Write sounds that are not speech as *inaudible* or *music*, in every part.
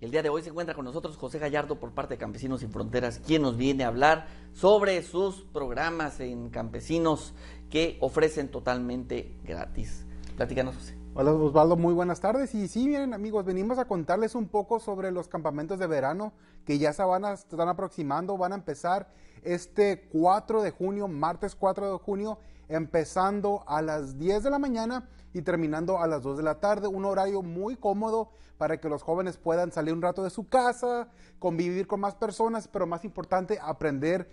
El día de hoy se encuentra con nosotros José Gallardo por parte de Campesinos sin Fronteras, quien nos viene a hablar sobre sus programas en Campesinos que ofrecen totalmente gratis. Platícanos, José. Hola Osvaldo, muy buenas tardes. Y sí, miren amigos, venimos a contarles un poco sobre los campamentos de verano que ya se van a, están aproximando, van a empezar este 4 de junio, martes 4 de junio, empezando a las 10 de la mañana y terminando a las 2 de la tarde, un horario muy cómodo para que los jóvenes puedan salir un rato de su casa, convivir con más personas, pero más importante, aprender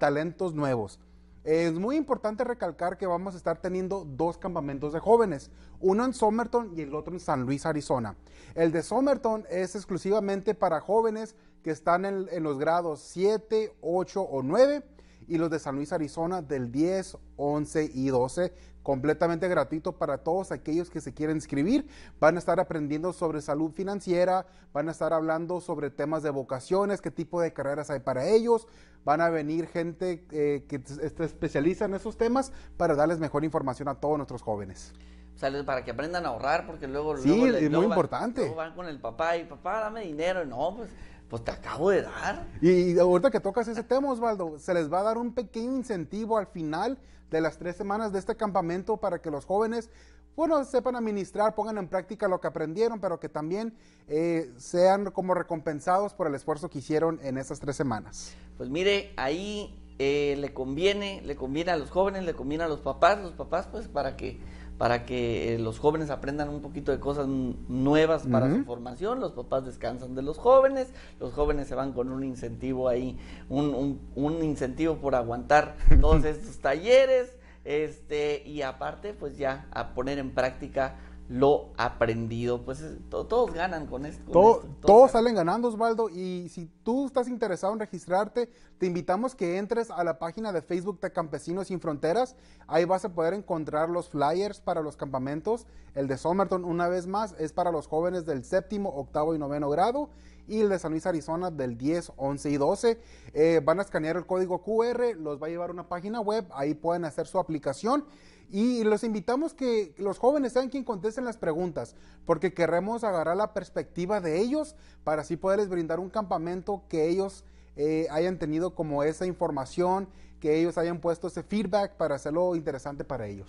talentos nuevos. Es muy importante recalcar que vamos a estar teniendo dos campamentos de jóvenes, uno en Somerton y el otro en San Luis, Arizona. El de Somerton es exclusivamente para jóvenes que están en, los grados 7, 8 o 9 y los de San Luis, Arizona del 10, 11 y 12, completamente gratuito para todos aquellos que se quieren inscribir. Van a estar aprendiendo sobre salud financiera, van a estar hablando sobre temas de vocaciones, qué tipo de carreras hay para ellos. Van a venir gente eh, que se especializa en esos temas para darles mejor información a todos nuestros jóvenes. sea, para que aprendan a ahorrar, porque luego. es muy importante. van con el papá y papá, dame dinero. no, pues, pues te acabo de dar. Y, ahorita que tocas ese tema, Osvaldo, se les va a dar un pequeño incentivo al final de las tres semanas de este campamento para que los jóvenes, bueno, sepan administrar, pongan en práctica lo que aprendieron, pero que también eh, sean como recompensados por el esfuerzo que hicieron en esas tres semanas. Pues mire, ahí eh, le conviene, le conviene a los jóvenes, le conviene a los papás, los papás pues para que para que eh, los jóvenes aprendan un poquito de cosas nuevas para su formación, los papás descansan de los jóvenes, los jóvenes se van con un incentivo ahí, un, incentivo por aguantar todos *laughs* estos talleres, este, y aparte pues ya a poner en práctica lo aprendido. Pues todos ganan con, esto. todos, todos salen ganando, Osvaldo. Y si tú estás interesado en registrarte, te invitamos que entres a la página de Facebook de Campesinos Sin Fronteras. Ahí vas a poder encontrar los flyers para los campamentos. El de Somerton, una vez más, es para los jóvenes del séptimo, octavo y noveno grado y el de San Luis, Arizona del 10, 11 y 12. Eh, van a escanear el código QR, los va a llevar a una página web, ahí pueden hacer su aplicación. Y los invitamos que los jóvenes sean quien contesten las preguntas, porque queremos agarrar la perspectiva de ellos para así poderles brindar un campamento que ellos eh, hayan tenido como esa información, que ellos hayan puesto ese feedback para hacerlo interesante para ellos.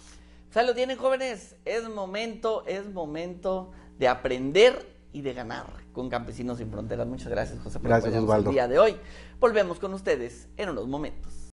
O lo tienen jóvenes, es momento, es momento de aprender y de ganar con Campesinos sin Fronteras. Muchas gracias, José, por gracias, Osvaldo. el día de hoy. Volvemos con ustedes en unos momentos.